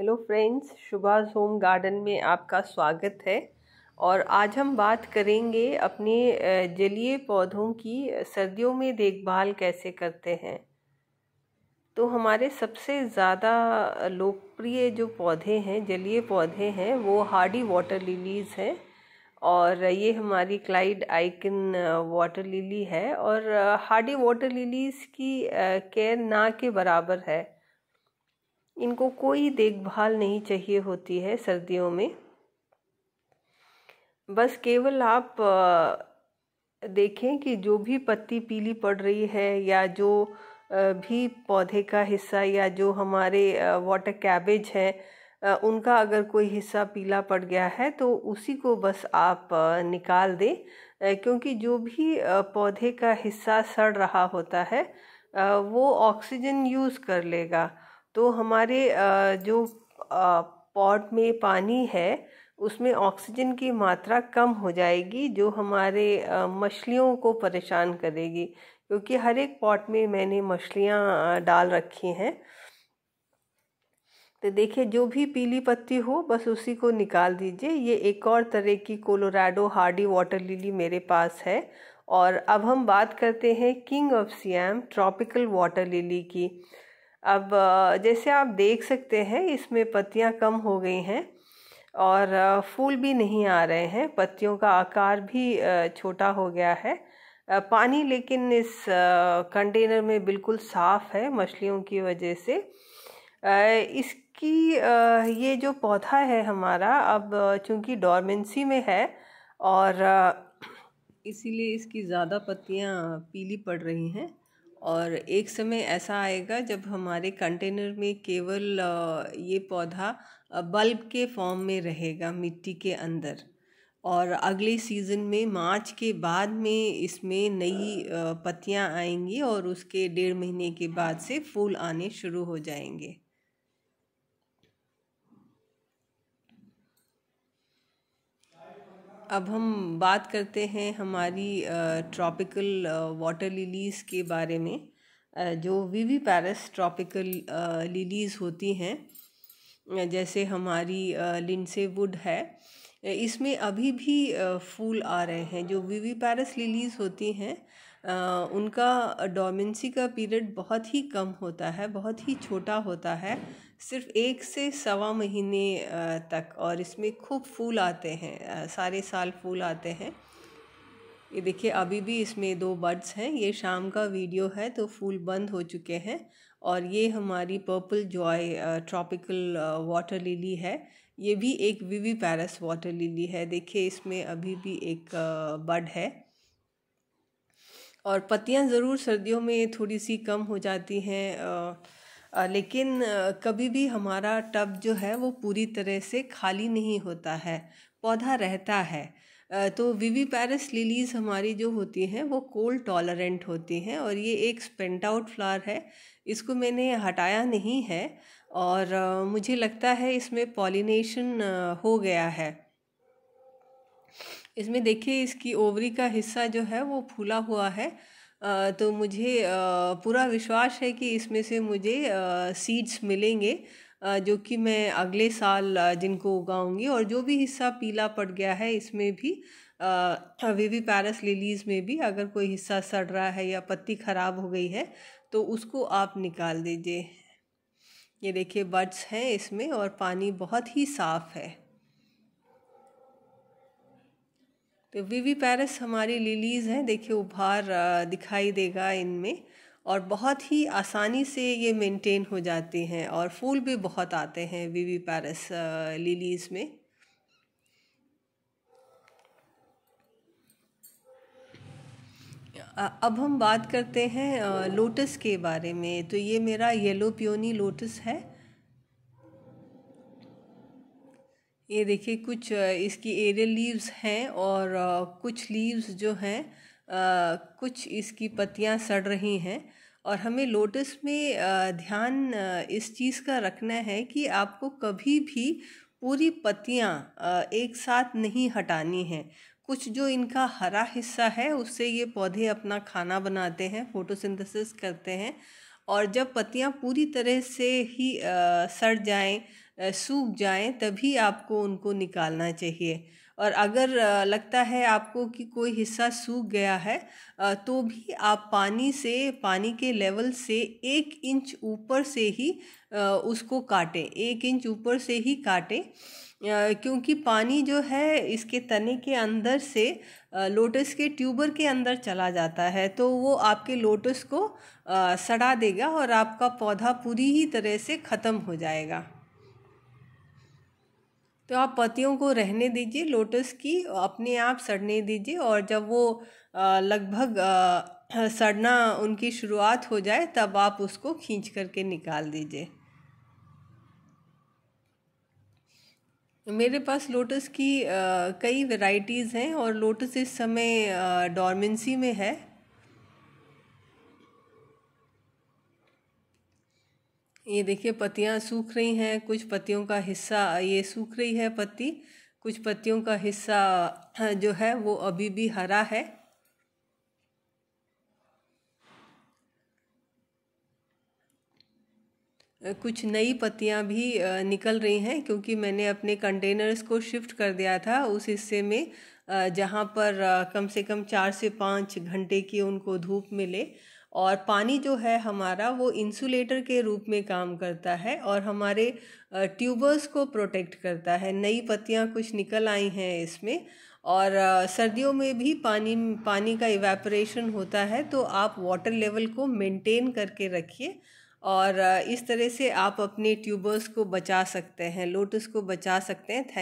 hello friends Shubha home garden में आपका स्वागत है और आज हम बात करेंगे अपने जलीय पौधों की सर्दियों में देखभाल कैसे करते हैं तो हमारे सबसे ज़्यादा लोकप्रिय जो पौधे हैं जलीय पौधे हैं वो हार्डी वाटर लिलीज़ हैं और ये हमारी क्लाइड आइकन वाटर लिली है और हार्डी वाटर लिलीज़ की केयर ना के बराबर है इनको कोई देखभाल नहीं चाहिए होती है सर्दियों में बस केवल आप देखें कि जो भी पत्ती पीली पड़ रही है या जो भी पौधे का हिस्सा या जो हमारे वाटर कैबेज है उनका अगर कोई हिस्सा पीला पड़ गया है तो उसी को बस आप निकाल दें क्योंकि जो भी पौधे का हिस्सा सड़ रहा होता है वो ऑक्सीजन यूज़ कर लेगा तो हमारे जो पॉट में पानी है उसमें ऑक्सीजन की मात्रा कम हो जाएगी जो हमारे मछलियों को परेशान करेगी क्योंकि हर एक पॉट में मैंने मछलियाँ डाल रखी हैं तो देखिए जो भी पीली पत्ती हो बस उसी को निकाल दीजिए ये एक और तरह की कोलोराडो हार्डी वाटर लिली मेरे पास है और अब हम बात करते हैं King of Siam tropical water lily की अब जैसे आप देख सकते हैं इसमें पत्तियां कम हो गई हैं और फूल भी नहीं आ रहे हैं पत्तियों का आकार भी छोटा हो गया है पानी लेकिन इस कंटेनर में बिल्कुल साफ़ है मछलियों की वजह से इसकी ये जो पौधा है हमारा अब चूंकि डॉर्मेंसी में है और इसीलिए इसकी ज़्यादा पत्तियाँ पीली पड़ रही हैं और एक समय ऐसा आएगा जब हमारे कंटेनर में केवल ये पौधा बल्ब के फॉर्म में रहेगा मिट्टी के अंदर और अगले सीज़न में मार्च के बाद में इसमें नई पत्तियां आएंगी और उसके डेढ़ महीने के बाद से फूल आने शुरू हो जाएंगे अब हम बात करते हैं हमारी ट्रॉपिकल वाटर लिलीज़ के बारे में जो वीवी पैरस ट्रॉपिकल लिलीज़ होती हैं जैसे हमारी लिंसे वुड है इसमें अभी भी फूल आ रहे हैं जो वीवी पैरस लिलीज़ होती हैं उनका डोमेंसी का पीरियड बहुत ही कम होता है बहुत ही छोटा होता है सिर्फ एक से सवा महीने तक और इसमें खूब फूल आते हैं सारे साल फूल आते हैं ये देखिए अभी भी इसमें दो बर्ड्स हैं ये शाम का वीडियो है तो फूल बंद हो चुके हैं और ये हमारी Purple Joy tropical water lily है ये भी एक वीवी पैरस वाटर लिली है देखिए इसमें अभी भी एक बर्ड है और पत्तियाँ ज़रूर सर्दियों में थोड़ी सी कम हो जाती हैं लेकिन कभी भी हमारा टब जो है वो पूरी तरह से खाली नहीं होता है पौधा रहता है तो वीवी पैरस लिलीज़ हमारी जो होती हैं वो कोल्ड टॉलरेंट होती हैं और ये एक स्पेंट आउट फ्लावर है इसको मैंने हटाया नहीं है और मुझे लगता है इसमें पॉलिनेशन हो गया है इसमें देखिए इसकी ओवरी का हिस्सा जो है वो फूला हुआ है तो मुझे पूरा विश्वास है कि इसमें से मुझे सीड्स मिलेंगे जो कि मैं अगले साल जिनको उगाऊंगी और जो भी हिस्सा पीला पड़ गया है इसमें भी वीवी पैरस लिलीज में भी अगर कोई हिस्सा सड़ रहा है या पत्ती ख़राब हो गई है तो उसको आप निकाल दीजिए ये देखिए बर्ड्स हैं इसमें और पानी बहुत ही साफ़ है तो वीवी पैरस हमारी लिलीज़ हैं देखिए उभार दिखाई देगा इनमें और बहुत ही आसानी से ये मेंटेन हो जाती हैं और फूल भी बहुत आते हैं वीवी पैरस लिलीज़ में अब हम बात करते हैं लोटस के बारे में तो ये मेरा येलो प्योनी लोटस है ये देखिए कुछ इसकी एरियल लीव्स हैं और कुछ लीव्स जो हैं कुछ इसकी पत्तियां सड़ रही हैं और हमें लोटस में ध्यान इस चीज़ का रखना है कि आपको कभी भी पूरी पत्तियां एक साथ नहीं हटानी हैं कुछ जो इनका हरा हिस्सा है उससे ये पौधे अपना खाना बनाते हैं फोटोसिंथेसिस करते हैं और जब पत्तियां पूरी तरह से ही सड़ जाएं सूख जाएं तभी आपको उनको निकालना चाहिए और अगर लगता है आपको कि कोई हिस्सा सूख गया है तो भी आप पानी से पानी के लेवल से एक इंच ऊपर से ही उसको काटें एक इंच ऊपर से ही काटें क्योंकि पानी जो है इसके तने के अंदर से लोटस के ट्यूबर के अंदर चला जाता है तो वो आपके लोटस को सड़ा देगा और आपका पौधा पूरी ही तरह से ख़त्म हो जाएगा तो आप पतियों को रहने दीजिए लोटस की अपने आप सड़ने दीजिए और जब वो लगभग सड़ना उनकी शुरुआत हो जाए तब आप उसको खींच करके निकाल दीजिए मेरे पास लोटस की कई वैरायटीज़ हैं और लोटस इस समय डॉर्मेंसी में है ये देखिए पत्तियाँ सूख रही हैं कुछ पत्तियों का हिस्सा ये सूख रही है पत्ती कुछ पत्तियों का हिस्सा हाँ, जो है वो अभी भी हरा है कुछ नई पत्तियां भी निकल रही हैं क्योंकि मैंने अपने कंटेनर्स को शिफ्ट कर दिया था उस हिस्से में जहाँ पर कम से कम चार से पाँच घंटे की उनको धूप मिले और पानी जो है हमारा वो इंसुलेटर के रूप में काम करता है और हमारे ट्यूबर्स को प्रोटेक्ट करता है नई पत्तियाँ कुछ निकल आई हैं इसमें और सर्दियों में भी पानी पानी का इवेपोरेशन होता है तो आप वाटर लेवल को मेंटेन करके रखिए और इस तरह से आप अपने ट्यूबर्स को बचा सकते हैं लोटस को बचा सकते हैं थैंक